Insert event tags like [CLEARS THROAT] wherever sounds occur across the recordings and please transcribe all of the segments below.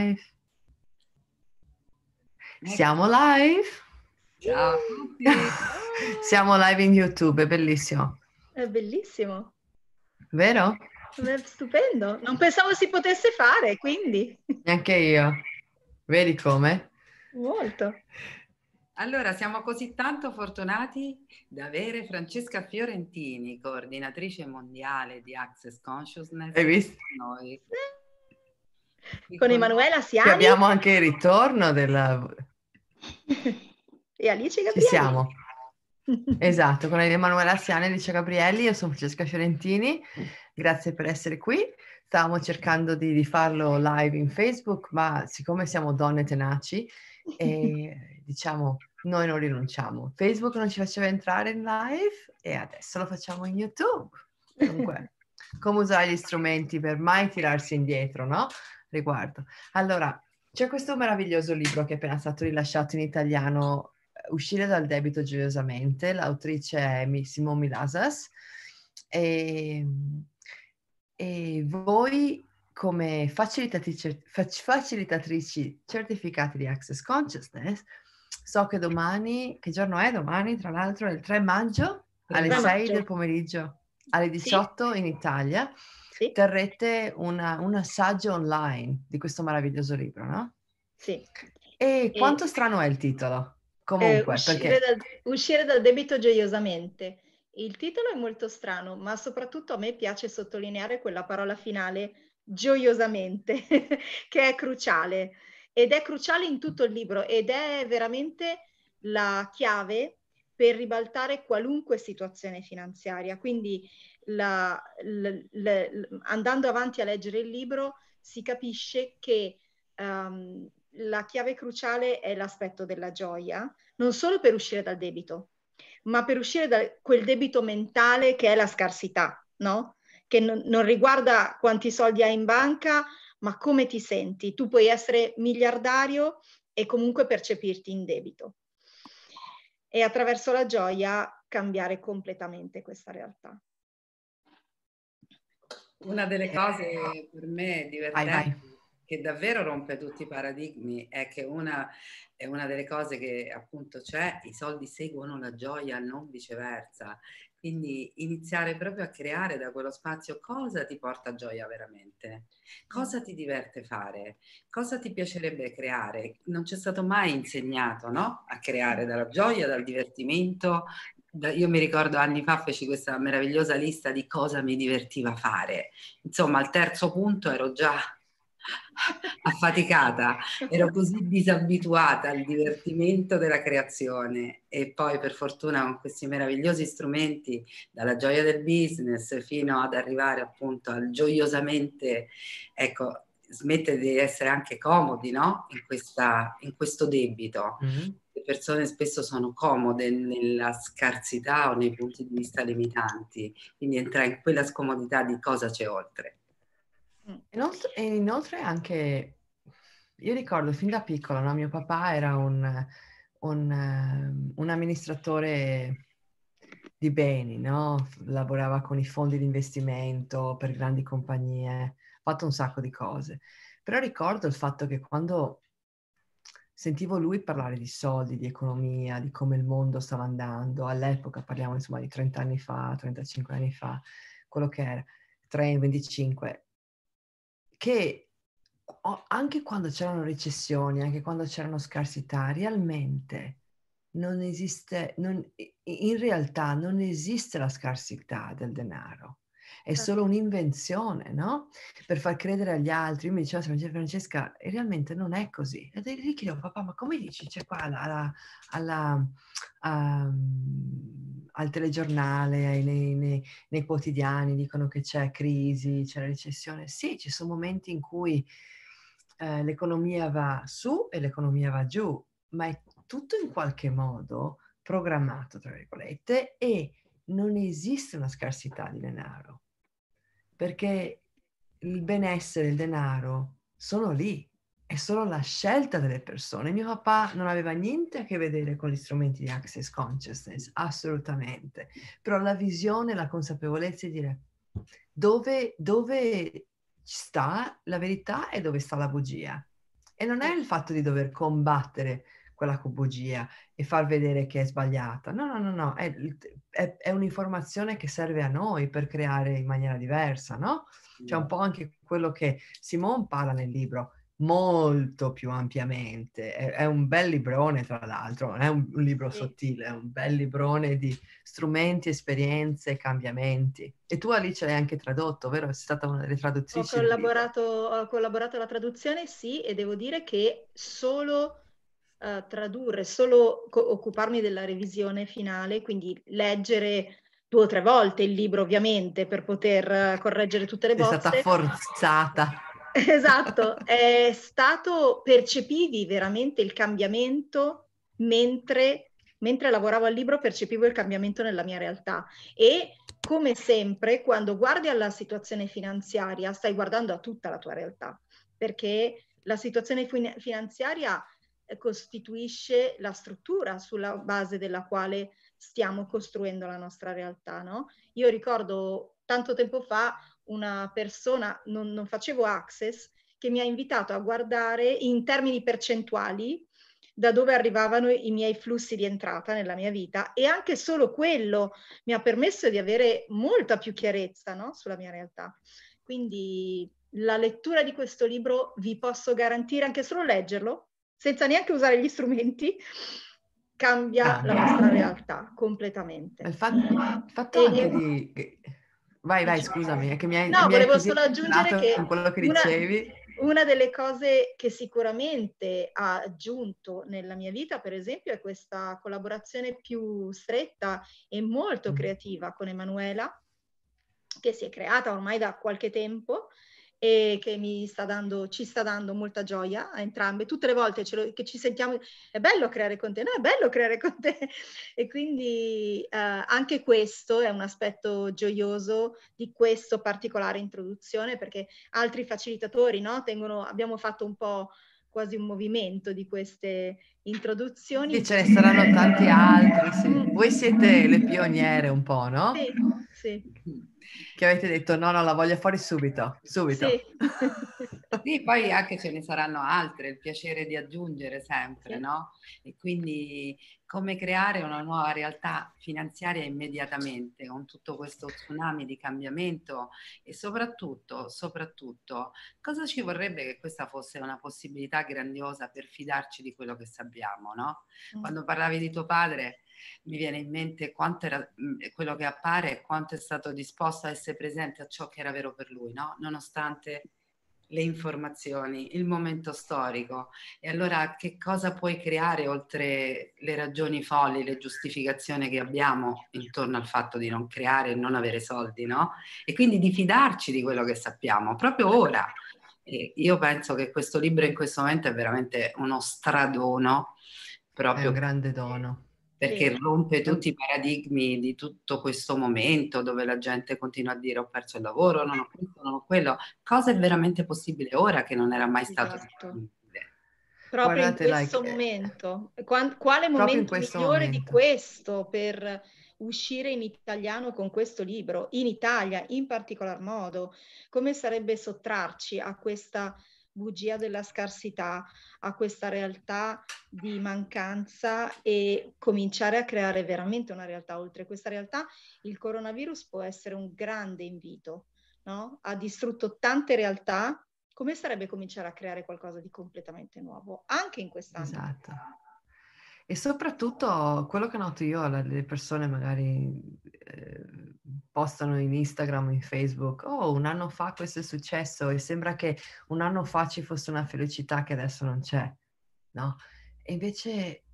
live. Ecco. Siamo live. Ciao a tutti. [LAUGHS] Siamo live in YouTube, è bellissimo. È bellissimo. Vero? È stupendo. Non pensavo si potesse fare, quindi. Neanche io. Vedi come? Molto. Allora, siamo così tanto fortunati da avere Francesca Fiorentini, coordinatrice mondiale di Access Consciousness. Hai visto? Noi. Eh, con Emanuela Siani. Abbiamo anche il ritorno della... [LAUGHS] e Alice Gabrielli. Ci siamo. [LAUGHS] esatto, con Emanuela Siani e Alice Gabrielli, io sono Francesca Fiorentini, grazie per essere qui. Stavamo cercando di, di farlo live in Facebook, ma siccome siamo donne tenaci, e, [LAUGHS] diciamo noi non rinunciamo. Facebook non ci faceva entrare in live e adesso lo facciamo in YouTube. Dunque, come usare gli strumenti per mai tirarsi indietro, no? riguardo. Allora, c'è questo meraviglioso libro che è appena stato rilasciato in italiano, eh, Uscire dal debito gioiosamente, l'autrice è Simone Milasas. E, ehm, e voi come facilitatrici, facilitatrici certificate di Access Consciousness, so che domani, che giorno è domani? Tra l'altro è il 3 maggio alle 6 del pomeriggio, alle 18 sì. in Italia sì. terrete una, un assaggio online di questo meraviglioso libro, no? Sì. E quanto e... strano è il titolo? Eh, comunque, eh, uscire, perché... dal, uscire dal debito gioiosamente. Il titolo è molto strano, ma soprattutto a me piace sottolineare quella parola finale, gioiosamente, [LAUGHS] che è cruciale. Ed è cruciale in tutto il libro ed è veramente la chiave per ribaltare qualunque situazione finanziaria. Quindi la, la, la, andando avanti a leggere il libro si capisce che um, la chiave cruciale è l'aspetto della gioia, non solo per uscire dal debito, ma per uscire da quel debito mentale che è la scarsità, no? che non, non riguarda quanti soldi hai in banca, ma come ti senti. Tu puoi essere miliardario e comunque percepirti in debito e attraverso la gioia cambiare completamente questa realtà. Una delle eh, cose per me divertenti vai, vai. che davvero rompe tutti i paradigmi è che una, è una delle cose che appunto c'è, i soldi seguono la gioia, non viceversa. Quindi iniziare proprio a creare da quello spazio cosa ti porta gioia veramente, cosa ti diverte fare, cosa ti piacerebbe creare. Non c'è stato mai insegnato no? a creare dalla gioia, dal divertimento. Io mi ricordo anni fa feci questa meravigliosa lista di cosa mi divertiva fare. Insomma, al terzo punto ero già affaticata, [LAUGHS] ero così disabituata al divertimento della creazione e poi per fortuna con questi meravigliosi strumenti, dalla gioia del business fino ad arrivare appunto al gioiosamente, ecco, smette di essere anche comodi, no? In, questa, in questo debito. Mm-hmm. Le persone spesso sono comode nella scarsità o nei punti di vista limitanti, quindi entra in quella scomodità di cosa c'è oltre. Mm. Inoltre, inoltre anche, io ricordo fin da piccola, no? mio papà era un, un, ehm, un amministratore di beni, no? lavorava con i fondi di investimento per grandi compagnie, ha fatto un sacco di cose. Però ricordo il fatto che quando sentivo lui parlare di soldi, di economia, di come il mondo stava andando, all'epoca parliamo insomma di 30 anni fa, 35 anni fa, quello che era, 3, 25, che anche quando c'erano recessioni, anche quando c'erano scarsità, realmente non esiste, non, in realtà non esiste la scarsità del denaro è certo. solo un'invenzione, no? Per far credere agli altri. Io mi dicevo, Francesca, realmente non è così. E lì chiedevo, papà, ma come dici? C'è cioè, qua alla, alla, alla, ehm, al telegiornale, ai, nei, nei, nei quotidiani, dicono che c'è crisi, c'è la recessione. Sì, ci sono momenti in cui eh, l'economia va su e l'economia va giù, ma è tutto in qualche modo programmato, tra virgolette, e non esiste una scarsità di denaro perché il benessere, il denaro sono lì, è solo la scelta delle persone. Mio papà non aveva niente a che vedere con gli strumenti di Access Consciousness, assolutamente, però la visione, la consapevolezza di dire dove, dove sta la verità e dove sta la bugia. E non è il fatto di dover combattere quella bugia e far vedere che è sbagliata. No, no, no, no, è, è, è un'informazione che serve a noi per creare in maniera diversa, no? C'è un po' anche quello che Simone parla nel libro, molto più ampiamente. È, è, un bel librone, tra l'altro, non è un, un libro sì. sottile, è un bel librone di strumenti, esperienze, cambiamenti. E tu Alice l'hai anche tradotto, vero? Sei stata una delle traduttrici. Ho collaborato, ho collaborato alla traduzione, sì, e devo dire che solo eh, tradurre, solo co- occuparmi della revisione finale, quindi leggere due o tre volte il libro ovviamente per poter uh, correggere tutte le bozze. È stata forzata. [LAUGHS] esatto, è stato, percepivi veramente il cambiamento mentre, mentre lavoravo al libro, percepivo il cambiamento nella mia realtà e come sempre quando guardi alla situazione finanziaria stai guardando a tutta la tua realtà perché la situazione finanziaria eh, costituisce la struttura sulla base della quale stiamo costruendo la nostra realtà, no? Io ricordo tanto tempo fa una persona, non, non facevo access, che mi ha invitato a guardare in termini percentuali da dove arrivavano i miei flussi di entrata nella mia vita e anche solo quello mi ha permesso di avere molta più chiarezza no? sulla mia realtà. Quindi la lettura di questo libro vi posso garantire, anche solo leggerlo, senza neanche usare gli strumenti, cambia ah, la nostra realtà completamente. Il fatto, il fatto anche di... Vai, vai, diciamo scusami, è che mi hai... No, mi volevo hai solo aggiungere che, che una, una, delle cose che sicuramente ha aggiunto nella mia vita, per esempio, è questa collaborazione più stretta e molto mm. creativa con Emanuela, che si è creata ormai da qualche tempo, e che sta dando, ci sta dando molta gioia a entrambe. Tutte le volte lo, che ci sentiamo è bello creare con te, no, è bello creare con te. [LAUGHS] E quindi eh, anche questo è un aspetto gioioso di questa particolare introduzione perché altri facilitatori no, tengono, abbiamo fatto un po' quasi un movimento di queste introduzioni. Sì, ce ne saranno tanti [LAUGHS] altri, sì. Voi siete le pioniere un po', no? Sì. Sì. Che avete detto no, no, la voglio fuori subito, subito. Sì. [LAUGHS] sì, poi anche ce ne saranno altre, il piacere di aggiungere sempre, sì. no? E quindi come creare una nuova realtà finanziaria immediatamente con tutto questo tsunami di cambiamento e soprattutto, soprattutto, cosa ci vorrebbe che questa fosse una possibilità grandiosa per fidarci di quello che sappiamo, no? Mm. Quando parlavi di tuo padre, mi viene in mente quanto era mm, quello che appare e quanto è stato disposto a essere presente a ciò che era vero per lui, no? nonostante le informazioni, il momento storico. E allora che cosa puoi creare oltre le ragioni folli, le giustificazioni che abbiamo intorno al fatto di non creare e non avere soldi, no? E quindi di fidarci di quello che sappiamo, proprio ora. E io penso che questo libro in questo momento è veramente uno stradono. Proprio è un grande dono perché sì. rompe tutti i paradigmi di tutto questo momento dove la gente continua a dire ho perso il lavoro, non ho questo, non ho quello, cosa è veramente possibile ora che non era mai stato esatto. possibile. Proprio Guardate in questo like, eh, momento, Qua- quale momento migliore momento. di questo per uscire in italiano con questo libro, in Italia in particolar modo, come sarebbe sottrarci a questa bugia della scarsità a questa realtà di mancanza e cominciare a creare veramente una realtà oltre questa realtà, il coronavirus può essere un grande invito, no? Ha distrutto tante realtà, come sarebbe cominciare a creare qualcosa di completamente nuovo anche in quest'anno? Esatto. E soprattutto quello che noto io, le persone magari eh, postano in Instagram, in Facebook, oh un anno fa questo è successo e sembra che un anno fa ci fosse una felicità che adesso non c'è, no? E invece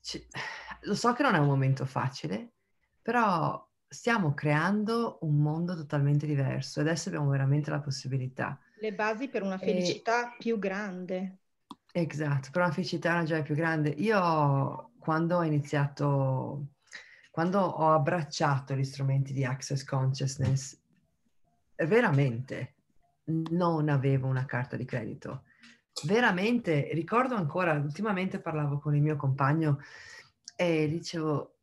c- [SIGHS] lo so che non è un momento facile, però stiamo creando un mondo totalmente diverso e adesso abbiamo veramente la possibilità. Le basi per una felicità e... più grande. Esatto, però la felicità è una gioia più grande. Io quando ho iniziato, quando ho abbracciato gli strumenti di Access Consciousness, veramente non avevo una carta di credito. Veramente, ricordo ancora, ultimamente parlavo con il mio compagno e dicevo,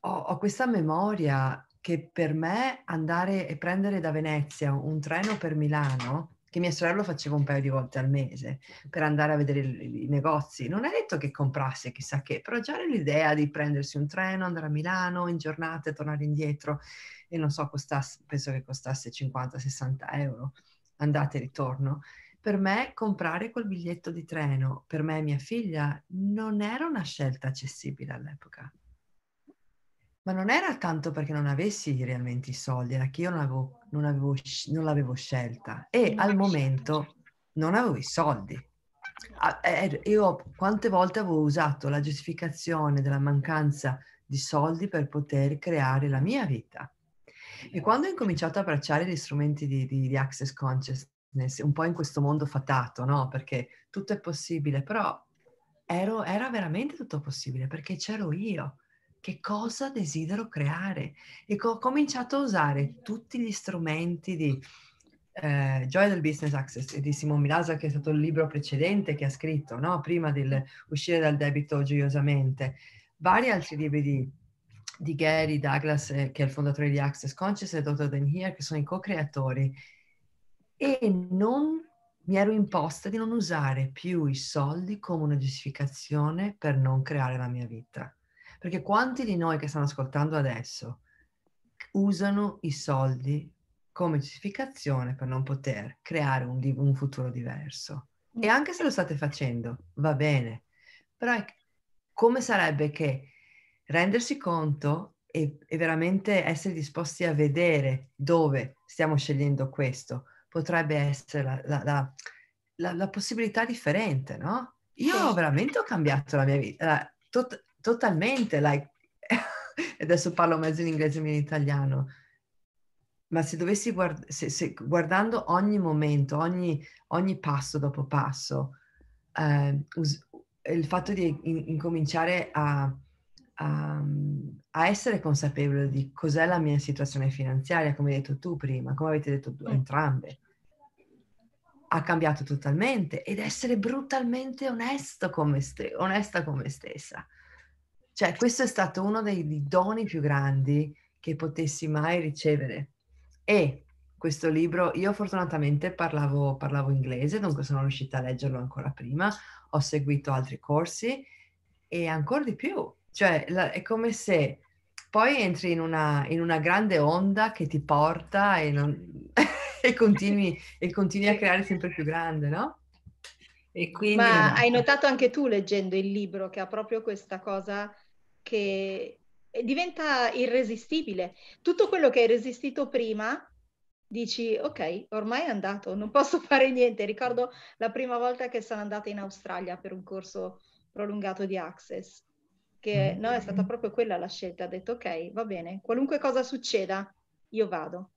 ho, ho questa memoria che per me andare e prendere da Venezia un treno per Milano che mia sorella lo faceva un paio di volte al mese per andare a vedere i, i negozi. Non è detto che comprasse chissà che, però già l'idea di prendersi un treno, andare a Milano in giornata e tornare indietro e non so, costasse, penso che costasse 50-60 euro, andate e ritorno. Per me comprare quel biglietto di treno, per me e mia figlia, non era una scelta accessibile all'epoca ma non era tanto perché non avessi realmente i soldi, era che io non, avevo, non, avevo, non l'avevo scelta e al momento certo. non avevo i soldi. Er, io quante volte avevo usato la giustificazione della mancanza di soldi per poter creare la mia vita. E quando ho incominciato a abbracciare gli strumenti di, di, di access consciousness, un po' in questo mondo fatato, no? Perché tutto è possibile, però ero, era veramente tutto possibile perché c'ero io che cosa desidero creare. E ho cominciato a usare tutti gli strumenti di eh, Joy del Business Access e di Simone Milasa, che è stato il libro precedente che ha scritto, no? prima di uscire dal debito gioiosamente, vari altri libri di, di Gary Douglas, eh, che è il fondatore di Access Conscious, e Dr. Dan che sono i co-creatori. E non mi ero imposta di non usare più i soldi come una giustificazione per non creare la mia vita. Perché quanti di noi che stanno ascoltando adesso usano i soldi come giustificazione per non poter creare un, un futuro diverso? E mm. anche se lo state facendo, va bene, però è, come sarebbe che rendersi conto e, e veramente essere disposti a vedere dove stiamo scegliendo questo potrebbe essere la, la, la la, la, possibilità differente, no? Io veramente ho cambiato la mia vita. Tot- totalmente like, [LAUGHS] adesso parlo mezzo in inglese e in italiano, ma se dovessi guard- se, se, guardando ogni momento, ogni, ogni passo dopo passo, eh, us- il fatto di in- incominciare a, a, a, essere consapevole di cos'è la mia situazione finanziaria, come hai detto tu prima, come avete detto tu, mm. entrambe, ha cambiato totalmente ed essere brutalmente onesto con me st- onesta con me stessa. Cioè, questo è stato uno dei, dei doni più grandi che potessi mai ricevere. E questo libro, io fortunatamente parlavo, parlavo inglese, dunque sono riuscita a leggerlo ancora prima, ho seguito altri corsi e ancora di più. Cioè, la, è come se poi entri in una, in una, grande onda che ti porta e, non, [LAUGHS] e, continui, e, continui, a creare sempre più grande, no? Quindi... Ma hai notato anche tu leggendo il libro che ha proprio questa cosa che diventa irresistibile. Tutto quello che hai resistito prima dici ok, ormai è andato, non posso [LAUGHS] fare niente. Ricordo la prima volta che sono andata in Australia per un corso prolungato di Access, che mm. no, è stata proprio quella la scelta, Ha detto ok, va bene, qualunque cosa succeda, io vado.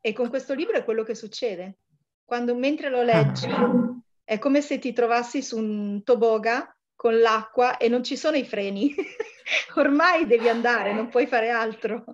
E con questo libro è quello che succede. Quando mentre lo leggi ah. è come se ti trovassi su un toboga con l'acqua e non ci sono i freni. [LAUGHS] Ormai devi andare, non puoi fare altro.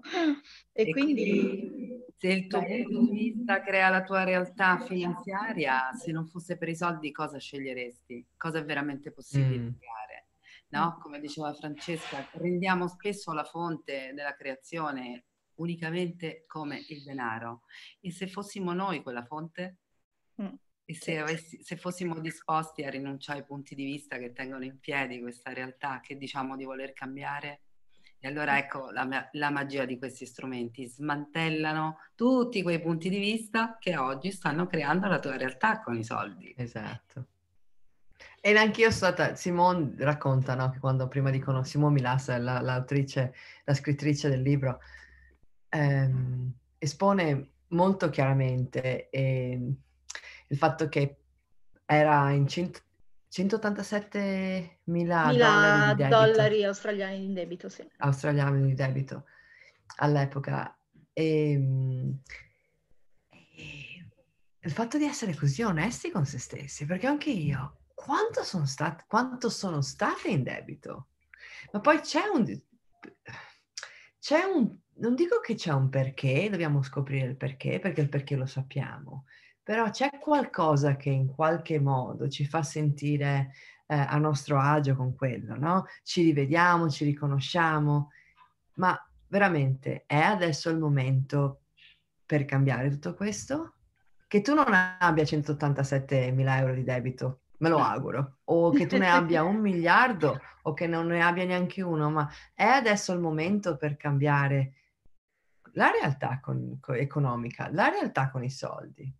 E, e quindi, Se il tuo punto di vista crea la tua realtà finanziaria, se non fosse per i soldi cosa sceglieresti? Cosa è veramente possibile mm. creare? No? Mm. Come diceva Francesca, rendiamo spesso la fonte della creazione unicamente come il denaro. E se fossimo noi quella fonte? Mm. E se, avessi, se, fossimo disposti a rinunciare ai punti di vista che tengono in piedi questa realtà che diciamo di voler cambiare, e allora mm. ecco la, la magia di questi strumenti, smantellano tutti quei punti di vista che oggi stanno creando la tua realtà con i soldi. Esatto. E neanche io sono stata, Simone racconta, no, che quando prima di dicono, Simone Milassa, la, l'autrice, la scrittrice del libro, ehm, espone molto chiaramente e ehm, il fatto che era in 187 mila dollari, dollari, australiani in debito, sì. Australiani di debito all'epoca. E, ehm, e, il fatto di essere così onesti con se stessi, perché anche io, quanto sono, stat- quanto sono state in debito? Ma poi c'è un... C'è un non dico che c'è un perché, dobbiamo scoprire il perché, perché il perché lo sappiamo, però c'è qualcosa che in qualche modo ci fa sentire eh, a nostro agio con quello, no? Ci rivediamo, ci riconosciamo, ma veramente è adesso il momento per cambiare tutto questo? Che tu non abbia 187 mila euro di debito, me lo auguro, o che tu ne abbia un [LAUGHS] miliardo o che non ne abbia neanche uno, ma è adesso il momento per cambiare la realtà con, con, economica, la realtà con i soldi.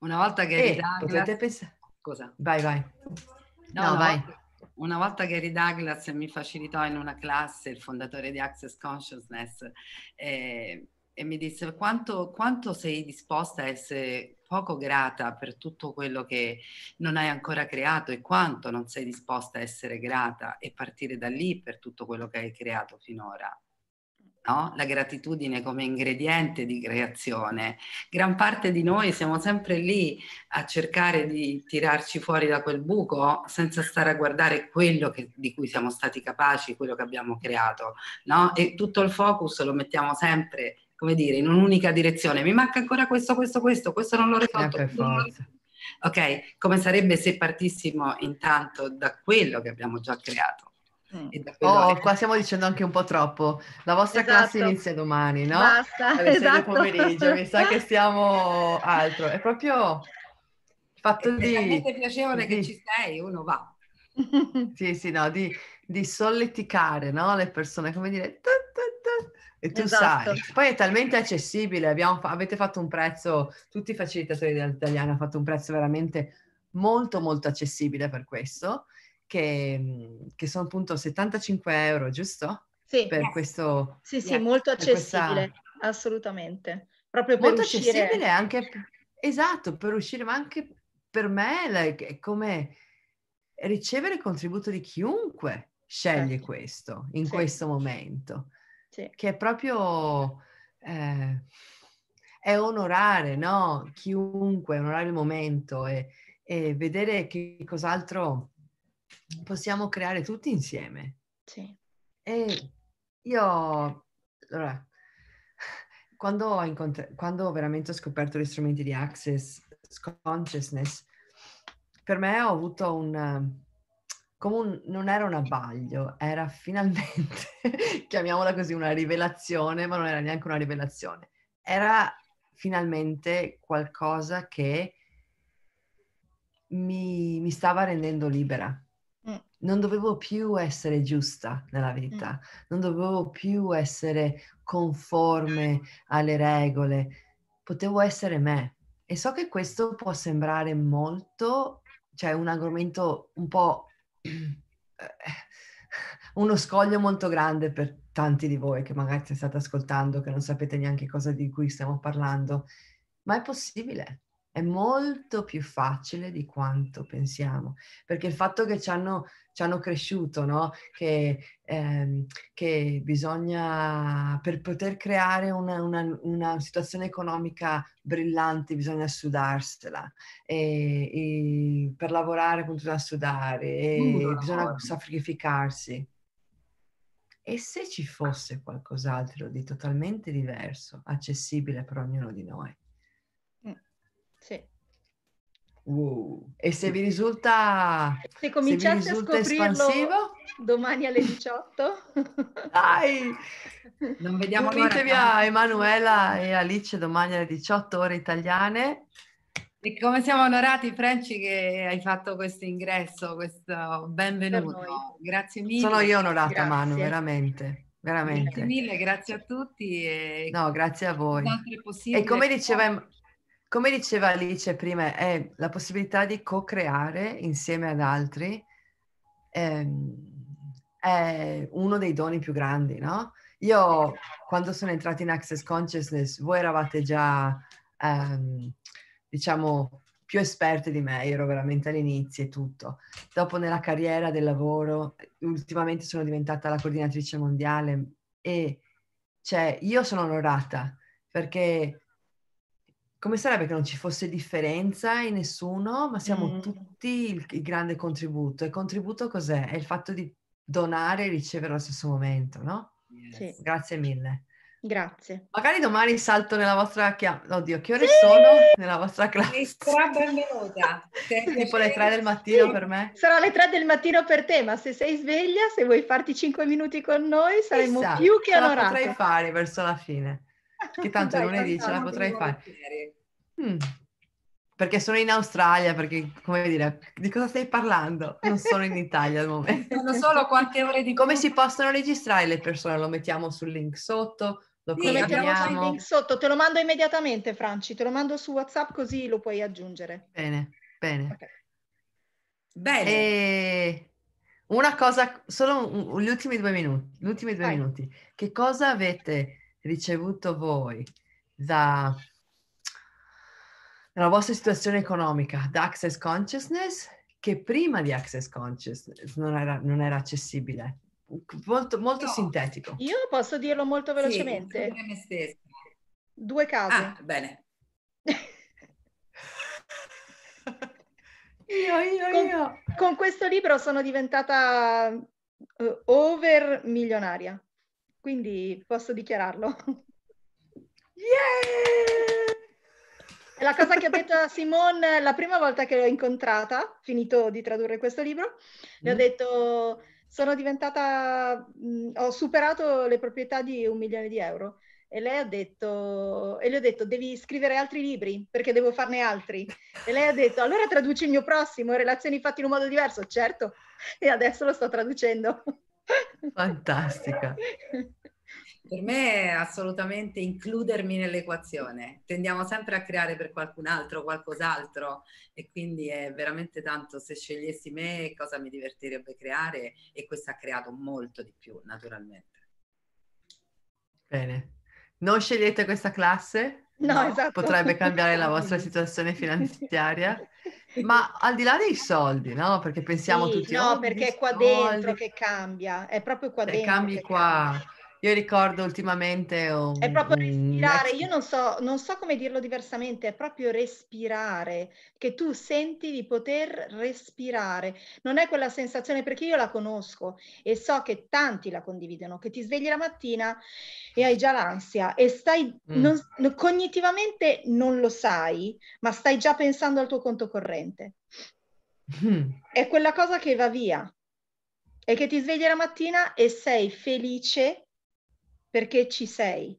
Una volta che eh, Douglas... potete pensare... Cosa? Vai, vai. No, no vai. una volta Gary Douglas mi facilitò in una classe, il fondatore di Access Consciousness, eh, e mi disse quanto, quanto sei disposta a essere poco grata per tutto quello che non hai ancora creato e quanto non sei disposta a essere grata e partire da lì per tutto quello che hai creato finora no? la gratitudine come ingrediente di creazione. Gran parte di noi siamo sempre lì a cercare di tirarci fuori da quel buco senza stare a guardare quello che, di cui siamo stati capaci, quello che abbiamo creato. No? E tutto il focus lo mettiamo sempre, come dire, in un'unica direzione. Mi manca ancora questo, questo, questo, questo non l'ho risolto. Eh, ok, come sarebbe se partissimo intanto da quello che abbiamo già creato? Eh. Oh, che... qua stiamo dicendo anche un po' troppo. La vostra esatto. classe inizia domani, no? Basta, Alle esatto. pomeriggio, mi sa che [LAUGHS] stiamo altro. È proprio fatto è di... È piacevole di... che ci sei, uno va. [LAUGHS] Sì, sì, no, di, di solleticare, no? Le persone, come dire... Ta, ta, ta, e tu esatto. sai. Poi è talmente accessibile, abbiamo, avete fatto un prezzo, tutti i facilitatori dell'italiano hanno fatto un prezzo veramente molto molto accessibile per questo che, mhmm, che sono appunto 75 euro, giusto? Sì, per questo, sì, sì, yeah, molto accessibile, questa... assolutamente. Proprio per molto uscire... accessibile anche, esatto, per uscire, ma anche per me like, è come ricevere il contributo di chiunque sceglie certo. questo in sì. questo momento, sì. che è proprio... Eh, è onorare, no? Chiunque, onorare il momento e, e vedere che cos'altro possiamo creare tutti insieme. Sì. E io, allora, [LAUGHS] quando ho, incontr- quando veramente scoperto gli strumenti di Access Consciousness, per me ho avuto un... Come un, non era un abbaglio, era finalmente, [LAUGHS] chiamiamola così, una rivelazione, ma non era neanche una rivelazione. Era finalmente qualcosa che mi, mi stava rendendo libera Mm. non dovevo più essere giusta nella mm. vita, non dovevo più essere conforme alle regole, potevo essere me. E so che questo può sembrare molto, cioè un argomento un po' [CLEARS THROAT] uno scoglio molto grande per tanti di voi che magari state ascoltando, che non sapete neanche cosa di cui stiamo parlando, ma è possibile è molto più facile di quanto pensiamo, perché il fatto che ci hanno, ci hanno cresciuto, no? che, ehm, che, bisogna, per poter creare una, una, una, situazione economica brillante bisogna sudarsela, e, e per lavorare bisogna sudare, e bisogna sacrificarsi. E se ci fosse qualcos'altro di totalmente diverso, accessibile per ognuno di noi? Sì. Wow. E se vi risulta, se cominciate se risulta a scoprirlo espansivo? domani alle 18, [LAUGHS] dai, non vediamo unitevi a Emanuela e Alice domani alle 18 ore italiane. E come siamo onorati, Franci, che hai fatto questo ingresso, questo benvenuto. Grazie mille. Sono io onorata, grazie. Manu, veramente. Veramente. Grazie mille, grazie a tutti. E... No, grazie a voi. E come diceva, come diceva Alice prima, è la possibilità di co-creare insieme ad altri ehm, è uno dei doni più grandi, no? Io quando sono entrata in Access Consciousness, voi eravate già, ehm, diciamo, più esperte di me, ero veramente all'inizio e tutto. Dopo nella carriera del lavoro, ultimamente sono diventata la coordinatrice mondiale e cioè io sono onorata perché come sarebbe che non ci fosse differenza in nessuno, ma siamo mm. tutti il, il, grande contributo. E contributo cos'è? È il fatto di donare e ricevere allo stesso momento, no? Yes. Sì. Grazie mille. Grazie. Magari domani salto nella vostra chiam- Oddio, che ore sì! sono nella vostra classe? Sarà benvenuta. [LAUGHS] tipo le tre del mattino sì. per me? Sarà le tre del mattino per te, ma se sei sveglia, se vuoi farti cinque minuti con noi, saremo esatto. più che onorati. Lo potrei fare verso la fine. Che [LAUGHS] tanto Dai, lunedì ce la potrei fare. Mm. Perché sono in Australia, perché come dire, di cosa stai parlando? Non sono in Italia al [LAUGHS] momento. Sono solo qualche ore di... Come si possono registrare le persone? Lo mettiamo sul link sotto, lo sì, colleghiamo. il link sotto, te lo mando immediatamente Franci, te lo mando su WhatsApp così lo puoi aggiungere. Bene, bene. Okay. Bene. E... Una cosa, solo gli ultimi due minuti, ultimi due minuti. Che cosa avete ricevuto voi da, dalla vostra situazione economica, da Access Consciousness, che prima di Access Consciousness non era, non era accessibile. Molto, molto no. sintetico. Io posso dirlo molto velocemente. Sì, Due case. Ah, bene. [LAUGHS] io, io, con, io. Con questo libro sono diventata uh, over milionaria. Quindi posso dichiararlo. Yeah! È la cosa che ho detto a Simone la prima volta che l'ho incontrata, finito di tradurre questo libro, le ho mm. detto sono diventata, mh, mm, ho superato le proprietà di un milione di euro. E lei ha detto, e le ho detto, devi scrivere altri libri perché devo farne altri. E lei ha detto, allora traduci il mio prossimo, Relazioni fatte in un modo diverso. Certo, e adesso lo sto traducendo. Fantastica. Per me è assolutamente includermi nell'equazione. Tendiamo sempre a creare per qualcun altro qualcos'altro e quindi è veramente tanto se scegliessi me cosa mi divertirebbe creare e questo ha creato molto di più naturalmente. Bene. Non scegliete questa classe? No, esatto. Potrebbe cambiare la vostra [LAUGHS] situazione finanziaria. Ma [LAUGHS] al di là dei soldi, no? Perché pensiamo sì, tutti... No, oh, perché è qua soldi. dentro che cambia, è proprio qua Se cioè, dentro. Cambi qua. Cambia. Io ricordo ultimamente... Un, è proprio respirare, io non so, non so, come dirlo diversamente, è proprio respirare, che tu senti di poter respirare. Non è quella sensazione, perché io la conosco e so che tanti la condividono, che ti svegli la mattina e hai già l'ansia e stai, mm. non, cognitivamente non lo sai, ma stai già pensando al tuo conto corrente. Mm. È quella cosa che va via, E che ti svegli la mattina e sei felice perché ci sei.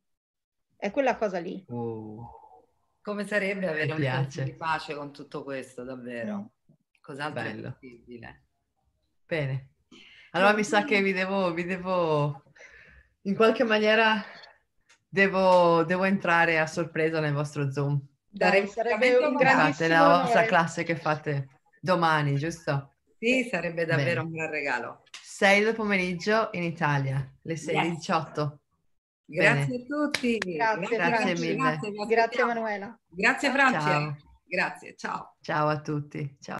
È quella cosa lì. Uh, come sarebbe avere un senso di pace con tutto questo, davvero? Mm. Cos'altro Bello. è possibile? Bene. Allora mi sa che vi devo, vi devo in qualche maniera devo, devo, entrare a sorpresa nel vostro Zoom. Dai, sarebbe un grandissimo la vostra classe che fate domani, giusto? Sì, sarebbe davvero Bene. un gran regalo. 6 del pomeriggio in Italia, le 6.18. Yes. Grazie Bene. a tutti. Grazie, grazie, grazie mille. Grazie, grazie Emanuela. Grazie Francia. Ciao. Grazie, ciao. Ciao a tutti. Ciao.